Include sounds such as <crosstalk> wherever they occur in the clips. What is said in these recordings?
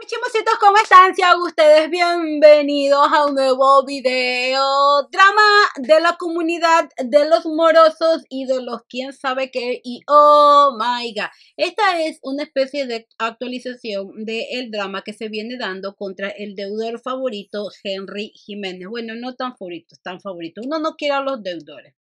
mis chimositos, ¿cómo están? a ustedes bienvenidos a un nuevo video. Drama de la comunidad de los morosos y de los quién sabe qué. Y oh my god, esta es una especie de actualización del drama que se viene dando contra el deudor favorito Henry Jiménez. Bueno, no tan favorito, tan favorito. Uno no quiere a los deudores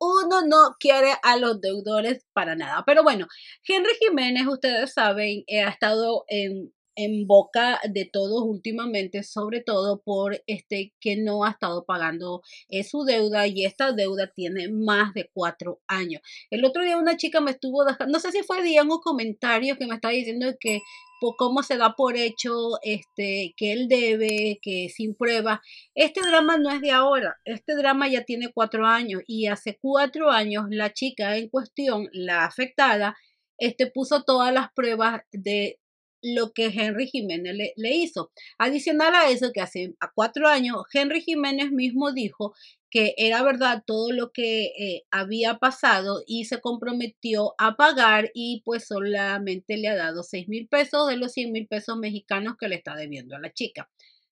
uno no quiere a los deudores para nada. Pero bueno, Henry Jiménez, ustedes saben, eh, ha estado en en boca de todos últimamente, sobre todo por este que no ha estado pagando eh, su deuda y esta deuda tiene más de cuatro años. El otro día una chica me estuvo, no sé si fue día un comentario que me estaba diciendo que por cómo se da por hecho este que él debe, que sin pruebas. Este drama no es de ahora, este drama ya tiene cuatro años y hace cuatro años la chica en cuestión, la afectada, este puso todas las pruebas de lo que Henry Jiménez le, hizo. Adicional a eso, que hace cuatro años, Henry Jiménez mismo dijo que era verdad todo lo que eh, había pasado y se comprometió a pagar y pues solamente le ha dado 6 mil pesos de los 100 mil pesos mexicanos que le está debiendo a la chica.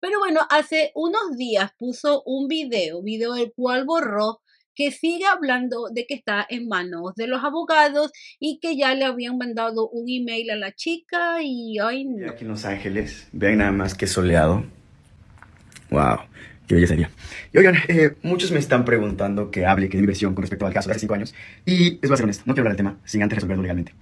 Pero bueno, hace unos días puso un video, video el cual borró que sigue hablando de que está en manos de los abogados y que ya le habían mandado un email a la chica y hoy no. Aquí en Los Ángeles, vean nada más que soleado. Wow. Qué belleza sería. Y oigan, eh, muchos me están preguntando que hable, que inversión con respecto al caso de hace cinco años. Y es voy a ser honesto, no quiero hablar del tema sin antes resolverlo legalmente.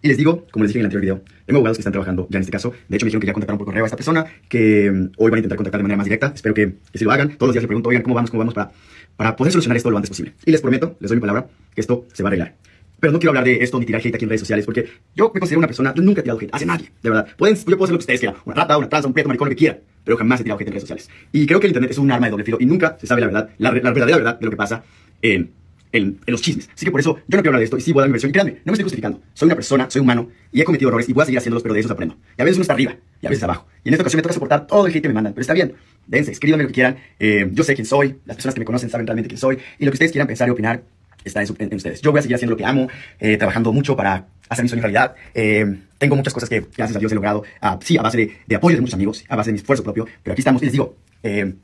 Y les digo, como les dije en el anterior video, tengo abogados que están trabajando ya en este caso. De hecho, me dijeron que ya contactaron por correo a esta persona, que mm, hoy van a intentar contactar de manera más directa. Espero que, que si lo hagan, todos los días les pregunto, oigan, ¿cómo vamos? ¿Cómo vamos? Para, para poder solucionar esto lo antes posible. Y les prometo, les doy mi palabra, que esto se va a arreglar. Pero no quiero hablar de esto ni tirar hate aquí en redes sociales, porque yo me considero una persona, yo nunca he tirado hate Hace nadie, de verdad. Pueden, yo puedo hacer lo que ustedes quieran, una rata, una tranza, un un maricón, lo que quiera, pero jamás he tirado hate en redes sociales. Y creo que el internet es un arma de doble filo y nunca se sabe la verdad, la, la verdad de lo que pasa en en, los chismes. Así que por eso yo no quiero hablar de esto y sí voy a dar mi versión. Y créanme, no me estoy justificando. Soy una persona, soy humano y he cometido errores y voy a seguir haciéndolos, pero de eso aprendo. Y a veces uno está arriba y a veces abajo. Y en esta ocasión me toca soportar todo el hate que me mandan, pero está bien. Dense, escríbanme lo que quieran. Eh, yo sé quién soy, las personas que me conocen saben realmente quién soy y lo que ustedes quieran pensar y opinar está en, ustedes. Yo voy a seguir haciendo lo que amo, eh, trabajando mucho para hacer mi sueño realidad. Eh, tengo muchas cosas que, gracias a Dios, he logrado, ah, sí, a base de, de, apoyo de muchos amigos, a base de mi esfuerzo propio, pero aquí estamos y les digo, eh,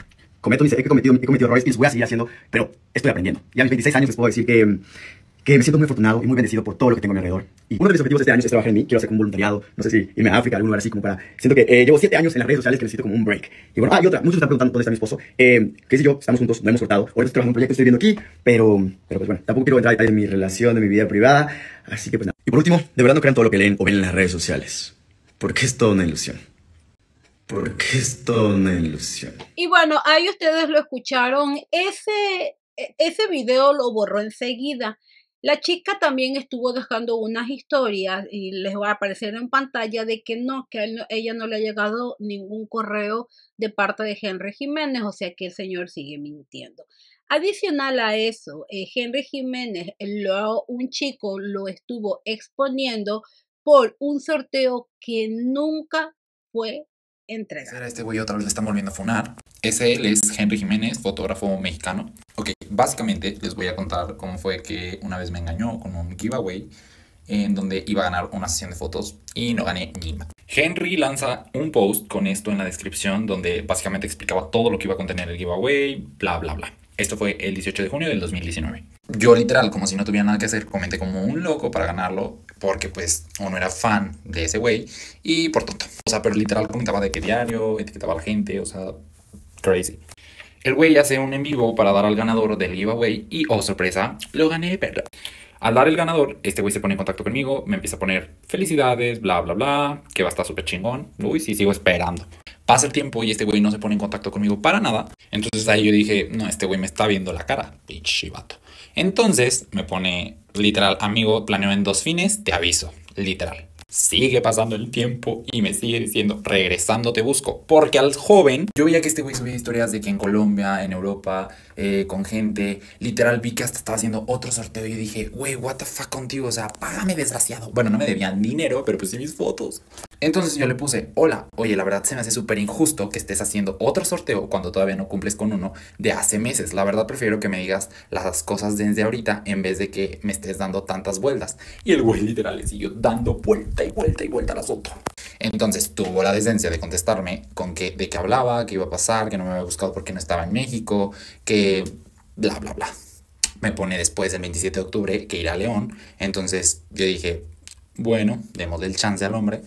cometo mis, he, cometido, he cometido errores y los voy a seguir haciendo, pero estoy aprendiendo. Ya a mis 26 años les puedo decir que, que me siento muy afortunado y muy bendecido por todo lo que tengo a mi alrededor. Y uno de mis objetivos este año es trabajar en mí. Quiero hacer como un voluntariado, no sé si irme a África, algún lugar así como para... Siento que eh, llevo 7 años en las redes sociales que necesito como un break. Y bueno, ah, otra, muchos están preguntando dónde está mi esposo. Eh, Chris y yo estamos juntos, no hemos cortado. Ahora estoy trabajando en un proyecto, estoy viendo aquí, pero, pero pues bueno, tampoco quiero entrar en mi relación, de mi vida privada. Así que pues nada. Y por último, de verdad no crean todo lo que leen o ven en las redes sociales, porque es toda una ilusión porque es toda una ilusión. Y bueno, ahí ustedes lo escucharon. Ese, ese video lo borró enseguida. La chica también estuvo dejando unas historias y les va a aparecer en pantalla de que no, que ella no le ha llegado ningún correo de parte de Henry Jiménez, o sea que el señor sigue mintiendo. Adicional a eso, eh, Henry Jiménez, lo, un chico lo estuvo exponiendo por un sorteo que nunca fue entrega. Este güey otra vez le está volviendo a funar. Ese es Henry Jiménez, fotógrafo mexicano. Ok, básicamente les voy a contar cómo fue que una vez me engañó con un giveaway en donde iba a ganar una sesión de fotos y no gané ni más. Henry lanza un post con esto en la descripción donde básicamente explicaba todo lo que iba a contener el giveaway, bla, bla, bla. Esto fue el 18 de junio del 2019. Yo literal, como si no tuviera nada que hacer, comenté como un loco para ganarlo, porque pues uno era fan de ese güey y por tonto. O sea, pero literal comentaba de qué diario, etiquetaba a la gente, o sea, crazy. El güey hace un en vivo para dar al ganador del giveaway y, oh sorpresa, lo gané, perra. Al dar el ganador, este güey se pone en contacto conmigo, me empieza a poner felicidades, bla, bla, bla, que va a estar súper chingón. Uy, sí, sigo esperando. Pasa el tiempo y este güey no se pone en contacto conmigo para nada. Entonces ahí yo dije, no, este güey me está viendo la cara, pinche vato. Entonces me pone literal, amigo, planeo en dos fines, te aviso, literal. Sigue pasando el tiempo y me sigue diciendo, regresando te busco. Porque al joven, yo veía que este güey subía historias de que en Colombia, en Europa, eh, con gente, literal vi que hasta estaba haciendo otro sorteo y dije, güey, what the fuck contigo, o sea, págame desgraciado. Bueno, no me debían dinero, pero pues sí mis fotos. Entonces yo le puse, hola, oye, la verdad se me hace súper injusto que estés haciendo otro sorteo cuando todavía no cumples con uno de hace meses. La verdad prefiero que me digas las cosas desde ahorita en vez de que me estés dando tantas vueltas. Y el güey literal le siguió dando vuelta y vuelta y vuelta al asunto. Entonces tuvo la decencia de contestarme con que, de qué hablaba, qué iba a pasar, que no me había buscado porque no estaba en México, que bla, bla, bla. Me pone después el 27 de octubre que ir a León. Entonces yo dije, bueno, demos el chance al hombre.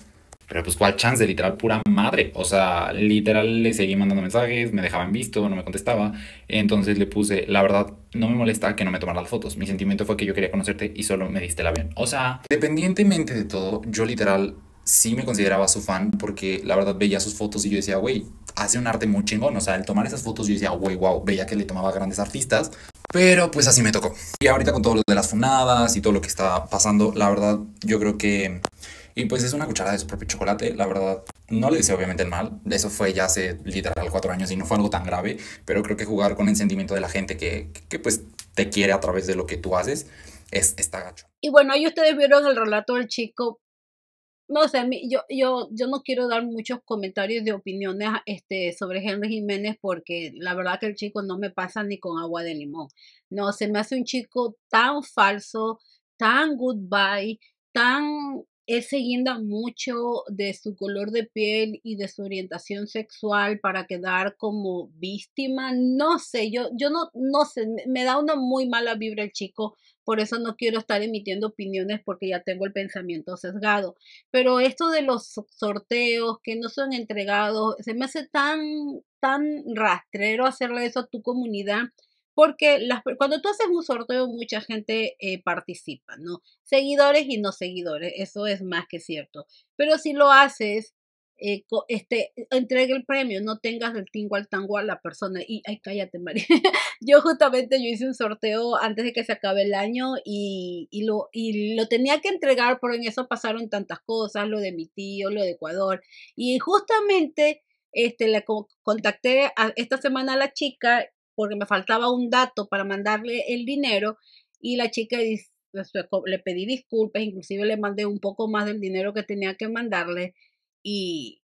Pero pues cuál chance, literal, pura madre. O sea, literal le seguí mandando mensajes, me dejaban visto, no me contestaba. Entonces le puse, la verdad, no me molesta que no me tomara las fotos. Mi sentimiento fue que yo quería conocerte y solo me diste la bien. O sea, dependientemente de todo, yo literal sí me consideraba su fan porque la verdad veía sus fotos y yo decía, güey, hace un arte muy chingón. O sea, el tomar esas fotos yo decía, güey, wow, veía que le tomaba grandes artistas. Pero pues así me tocó. Y ahorita con todo lo de las funadas y todo lo que está pasando, la verdad, yo creo que y pues es una cucharada de su propio chocolate, la verdad. No le deseo obviamente el mal, eso fue ya hace literal cuatro años y no fue algo tan grave, pero creo que jugar con el sentimiento de la gente que, que pues te quiere a través de lo que tú haces es, está gacho. Y bueno, ahí ustedes vieron el relato del chico. No sé, yo, yo, yo no quiero dar muchos comentarios de opiniones este, sobre Henry Jiménez porque la verdad que el chico no me pasa ni con agua de limón. No, se me hace un chico tan falso, tan goodbye, tan es seguida mucho de su color de piel y de su orientación sexual para quedar como víctima. No sé, yo, yo no, no sé, me da una muy mala vibra el chico, por eso no quiero estar emitiendo opiniones porque ya tengo el pensamiento sesgado. Pero esto de los sorteos que no son entregados, se me hace tan, tan rastrero hacerle eso a tu comunidad porque cuando tú haces un sorteo mucha gente eh, participa, ¿no? Seguidores y no seguidores, eso es más que cierto. Pero si lo haces, eh, este, entregue el premio, no tengas el tingo al tango a la persona. Y, ay, cállate, María. <laughs> yo justamente yo hice un sorteo antes de que se acabe el año y, lo, y lo tenía que entregar, pero en eso pasaron tantas cosas, lo de mi tío, lo de Ecuador. Y justamente este, la contacté esta semana a la chica porque me faltaba un dato para mandarle el dinero y la chica pues, le pedí disculpas, inclusive le mandé un poco más del dinero que tenía que mandarle y,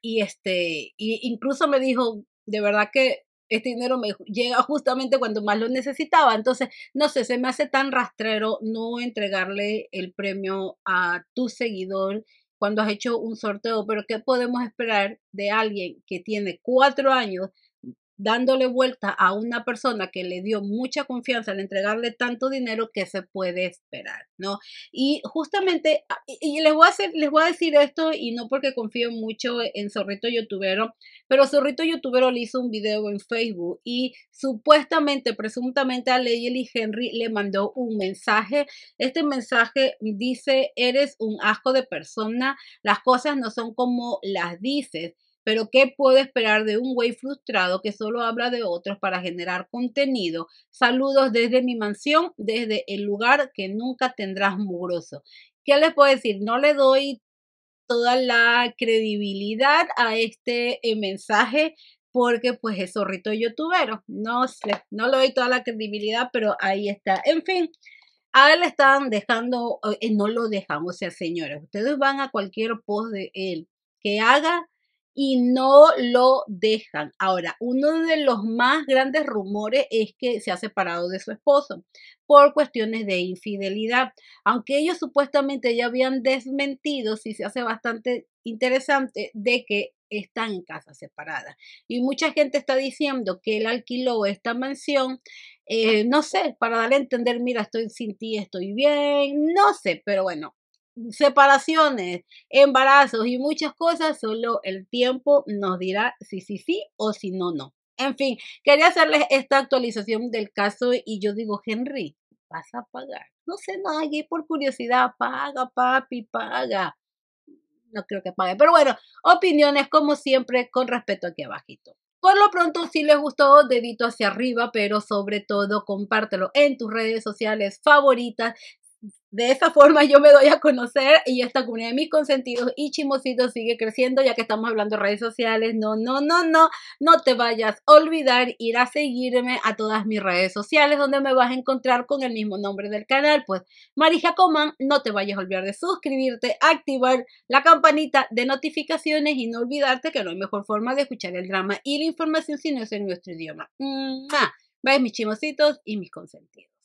y este, y incluso me dijo, de verdad que este dinero me llega justamente cuando más lo necesitaba. Entonces, no sé, se me hace tan rastrero no entregarle el premio a tu seguidor cuando has hecho un sorteo, pero ¿qué podemos esperar de alguien que tiene cuatro años dándole vuelta a una persona que le dio mucha confianza al entregarle tanto dinero que se puede esperar, ¿no? Y justamente, ah, y les voy a, les voy a decir esto, y no porque confío mucho en Zorrito Youtubero, pero Zorrito Youtubero le hizo un video en Facebook y supuestamente, presuntamente a Leyeli Henry le mandó un mensaje. Este mensaje dice, eres un asco de persona, las cosas no son como las dices pero ¿qué puedo esperar de un güey frustrado que solo habla de otros para generar contenido? Saludos desde mi mansión, desde el lugar que nunca tendrás mugroso. ¿Qué les puedo decir? No le doy toda la credibilidad a este eh, mensaje porque pues es zorrito youtubero. No sé, no le doy toda la credibilidad, pero ahí está. En fin, a él están dejando, eh, eh, no lo dejan, o sea, señores, ustedes van a cualquier post de él que haga y no lo dejan. Ahora, uno de los más grandes rumores es que se ha separado de su esposo por cuestiones de infidelidad. Aunque ellos supuestamente ya habían desmentido, si se hace bastante interesante de que están en casa separada. Y mucha gente está diciendo que él alquiló esta mansión, eh, no sé, para darle a entender, mira, estoy sin ti, estoy bien, no sé, pero bueno, separaciones, embarazos y muchas cosas, solo el tiempo nos dirá si sí, sí o si no, no. En fin, quería hacerles esta actualización del caso y yo digo, Henry, vas a pagar. No sé, nadie, por curiosidad, paga, papi, paga. No creo que pague, pero bueno, opiniones como siempre con respeto aquí abajito. Por lo pronto, si les gustó, dedito hacia arriba, pero sobre todo compártelo en tus redes sociales favoritas de esa forma yo me doy a conocer y esta comunidad de mis consentidos y chimositos sigue creciendo ya que estamos hablando de redes sociales. No, no, no, no, no te vayas a olvidar ir a seguirme a todas mis redes sociales donde me vas a encontrar con el mismo nombre del canal. Pues Marija Coman, no te vayas a olvidar de suscribirte, activar la campanita de notificaciones y no olvidarte que no hay mejor forma de escuchar el drama y la información si no es en nuestro idioma. Ves mis chimositos y mis consentidos.